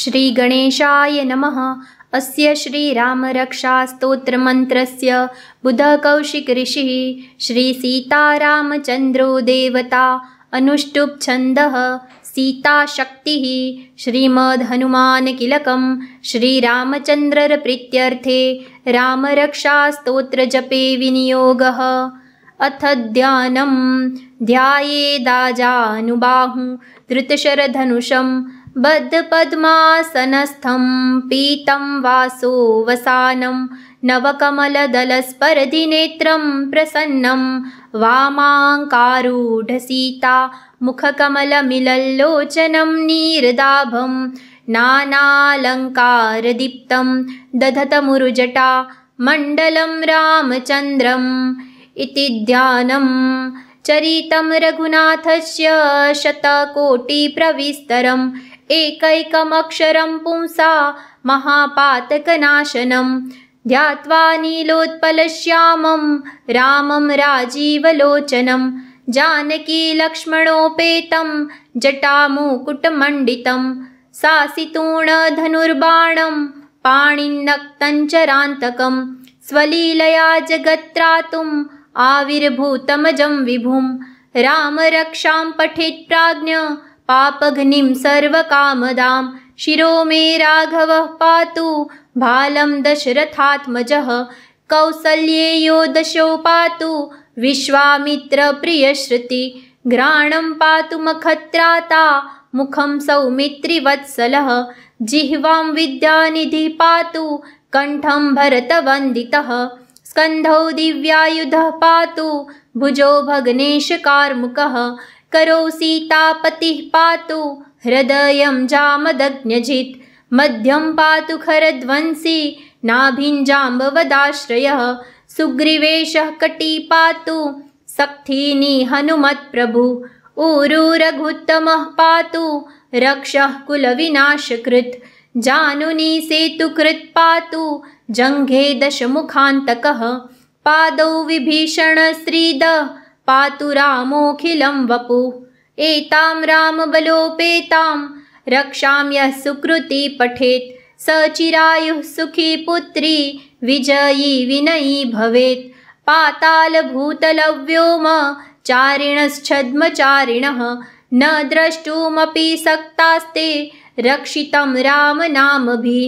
श्रीगणेशाय नमः अस्य श्रीरामरक्षास्तोत्रमन्त्रस्य बुधकौशिकऋषिः श्रीसीतारामचन्द्रो देवता अनुष्टुप्छन्दः सीताशक्तिः श्रीमद्हनुमानकिलकं हनुमानकिलकं रामरक्षास्तोत्रजपे विनियोगः अथ ध्यानं ध्यायेदाजानुबाहुं धृतशरधनुषम् बद्धपद्मासनस्थं पीतं वासुवसानं नवकमलदलस्परधिनेत्रं प्रसन्नं वामाङ्कारूढसीता मुखकमलमिलल्लोचनं नीरदाभं नानालङ्कारदीप्तं दधतमुरुजटा मण्डलं रामचन्द्रम् इति ध्यानं चरितं रघुनाथस्य शतकोटिप्रविस्तरम् एकैकमक्षरं पुंसा महापातकनाशनं ध्यात्वा नीलोत्पलश्यामं रामं राजीवलोचनं जानकी लक्ष्मणोपेतं जटामुकुटमण्डितं सासितूणधनुर्बाणं पाणिन्नक्तञ्चरान्तकं स्वलीलया जगत्रातुम् आविर्भूतमजं विभुं रामरक्षां पठेत् प्राज्ञ पापघ्निं सर्वकामदां शिरो मे राघव पातु भालं दशरथात्मजः कौसल्येयो दशो पातु विश्वामित्रप्रियश्रुति घ्राणं पातु मखत्राता मुखं सौमित्रिवत्सलः जिह्वां विद्यानिधि पातु कण्ठं भरतवन्दितः स्कन्धौ दिव्यायुधः पातु भुजो भग्नेशकार्मुकः करौ सीतापतिः पातु हृदयं जामदग्न्यजित् मध्यम पातु खरध्वंसी नाभिञ्जाम्बवदाश्रयः सुग्रीवेश कटी पातु सक्थिनी हनुमत्प्रभु ऊरुरघुत्तमः पातु रक्षः कुलविनाशकृत् जानुनी सेतुकृत् पातु जङ्घे दशमुखान्तकः पादौ विभीषणश्रीद पातु रामोऽखिलं वपु एतां रामबलोपेतां रक्षां यः स सचिरायुः सुखी पुत्री विजयी विनयी भवेत् पातालभूतलव्योम चारिणश्छद्मचारिणः न द्रष्टुमपि सक्तास्ते रक्षितं रामनामभि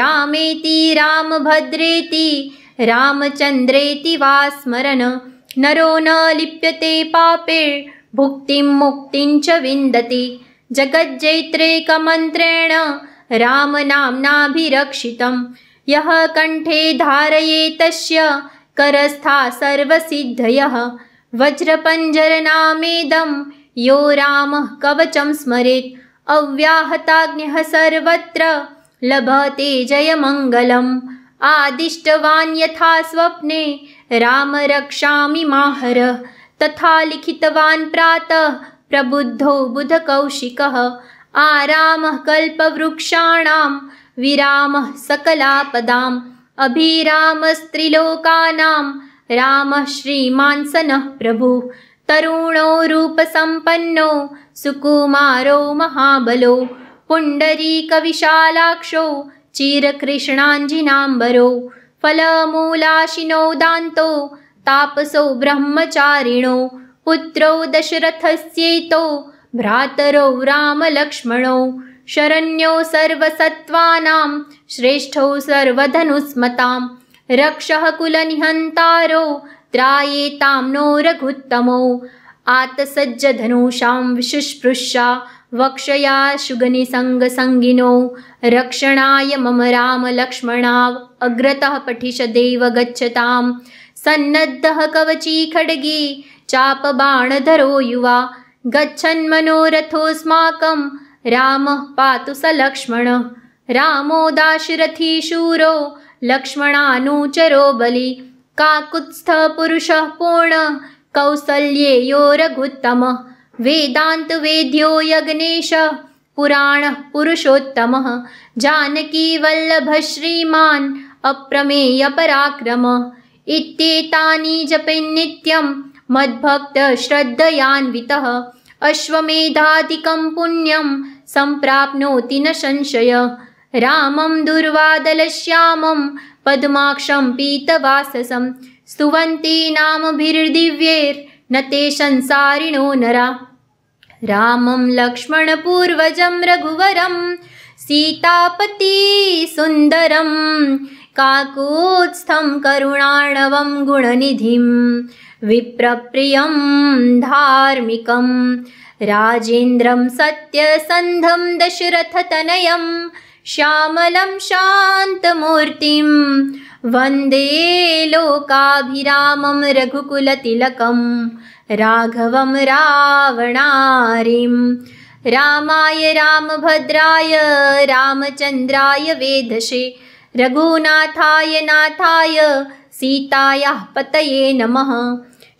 रामेति रामभद्रेति रामचन्द्रेति वा स्मरन् नरो न लिप्यते पापेर्भुक्तिं मुक्तिं च विन्दति जगज्जैत्रेकमन्त्रेण रामनाम्नाभिरक्षितं यः कण्ठे धारये तस्य करस्था सर्वसिद्धयः वज्रपञ्जरनामेदं यो रामः कवचं स्मरेत् अव्याहताज्ञः सर्वत्र लभते जयमङ्गलम् आदिष्टवान् यथा स्वप्ने राम रक्षामि माहर तथा लिखितवान् प्रातः प्रबुद्धो बुधकौशिकः आरामः कल्पवृक्षाणां विरामः सकलापदाम् अभिरामस्त्रिलोकानां रामः श्रीमान्सनः प्रभु तरुणो रूपसम्पन्नो सुकुमारो महाबलो पुण्डरीकविशालाक्षौ चिरकृष्णाञ्जिनाम्बरो फलमूलाशिनो दान्तो तापसो ब्रह्मचारिणो पुत्रो दशरथस्येतो भ्रातरौ रामलक्ष्मणौ शरण्यो सर्वसत्त्वानां श्रेष्ठौ सर्वधनुस्मतां रक्षः कुलनिहन्तारो त्रायेतां नो रघुत्तमौ आतसज्जधनुषां विशुस्पृशा वक्षया संगिनो, रक्षणाय मम रामलक्ष्मणाव अग्रतः पठिष देव गच्छतां सन्नद्धः कवची खड्गी चापबाणधरो युवा गच्छन्मनोरथोऽस्माकं रामः पातु स लक्ष्मण रामो शूरो लक्ष्मणानुचरो बलि काकुत्स्थपुरुषः पूर्ण कौसल्येयो रघुत्तमः वेदान्तवेद्यो यज्ञेश पुराणः पुरुषोत्तमः जानकीवल्लभश्रीमान् अप्रमेयपराक्रमः इत्येतानि जपेन् नित्यं मद्भक्तश्रद्धयान्वितः अश्वमेधादिकं पुण्यं सम्प्राप्नोति न संशय रामं दुर्वादलश्यामं पद्माक्षं पीतवाससं स्तुवन्ति नामभिर्दिव्यैर् न ते संसारिणो रामं लक्ष्मणपूर्वजं रघुवरं सीतापतीसुन्दरं काकोत्स्थं करुणाणवं गुणनिधिं विप्रप्रियं धार्मिकं राजेन्द्रं सत्यसन्धं दशरथतनयं श्यामलं शान्तमूर्तिम् वन्दे लोकाभिरामं रघुकुलतिलकं राघवं रावणारिं रामाय रामभद्राय रामचन्द्राय वेदशे रघुनाथाय नाथाय सीतायाः पतये नमः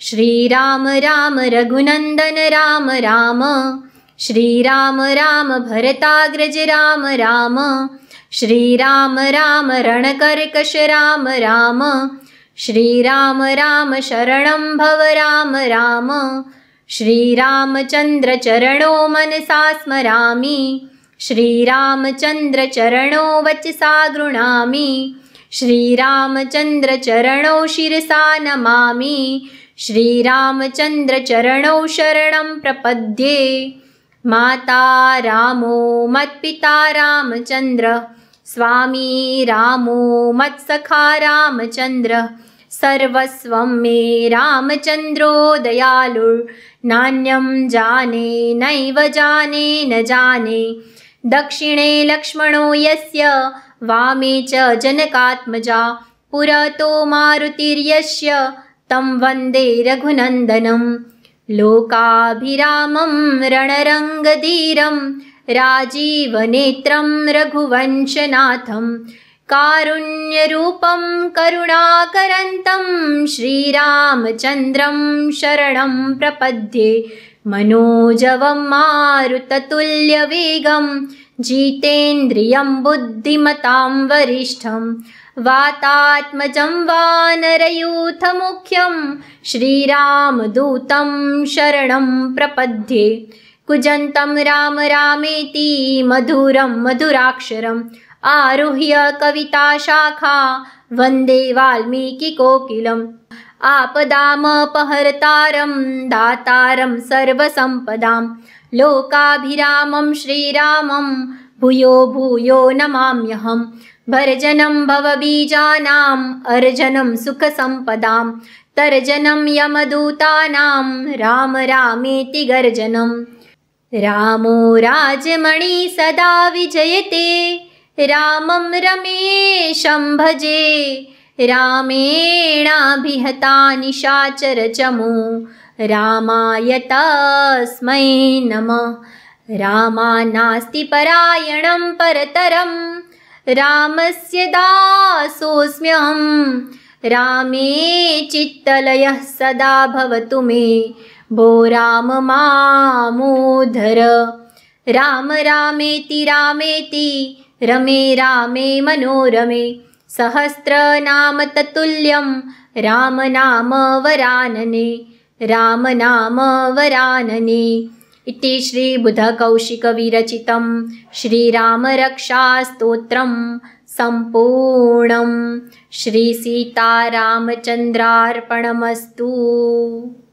श्रीराम राम रघुनन्दन राम राम श्रीराम राम भरताग्रज राम राम श्रीराम राम रणकर्कश राम राम श्रीराम राम शरणं भव राम राम श्रीरामचन्द्रचरणो मनसा स्मरामि श्रीरामचन्द्रचरणो वचसा गृणामि श्रीरामचन्द्रचरणो शिरसा नमामि श्रीरामचन्द्रचरणौ शरणं प्रपद्ये माता रामो मत्पिता रामचन्द्र स्वामी रामो मत्सखा रामचन्द्र सर्वस्वं मे रामचन्द्रो दयालुर्नान्यं जाने नैव जाने न जाने दक्षिणे लक्ष्मणो यस्य वामे च जनकात्मजा पुरतो मारुतिर्यस्य तं वन्दे रघुनन्दनम् लोकाभिरामं रणरङ्गधीरं राजीवनेत्रं रघुवंशनाथं कारुण्यरूपं करुणाकरन्तं श्रीरामचन्द्रं शरणं प्रपद्ये मनोजवं मारुततुल्यवेगं जितेन्द्रियं बुद्धिमतां वरिष्ठम् मुख्यम श्रीराम दूत शरण प्रपद्ये कुजन्तं राम रामेति मधुरं मधुराक्षरम् आरुह्य कविताशाखा वन्दे वाल्मीकिकोकिलम् आपदामपहर्तारं दातारं सर्वसम्पदां लोकाभिरामं श्रीरामं भूयो भूयो नमाम्यहम् भर्जनं भवबीजानाम् अर्जनं सुखसम्पदां तर्जनं यमदूतानां राम रामेति गर्जनं रामो राजमणि सदा विजयते रामं रमेशं भजे रामेणाभिहता निशाचरचमो रामाय तस्मै नमः रामा नास्ति परायणं परतरम् रामस्य दासोऽस्म्यहं रामे चित्तलयः सदा भवतु मे भो राम मामोधर राम रामेति रामेति रमे रामे मनोरमे सहस्रनामततुल्यं रामनामवरानने रामनामवरानने इति श्रीबुधकौशिकविरचितं श्रीरामरक्षास्तोत्रं सम्पूर्णं श्रीसीतारामचन्द्रार्पणमस्तु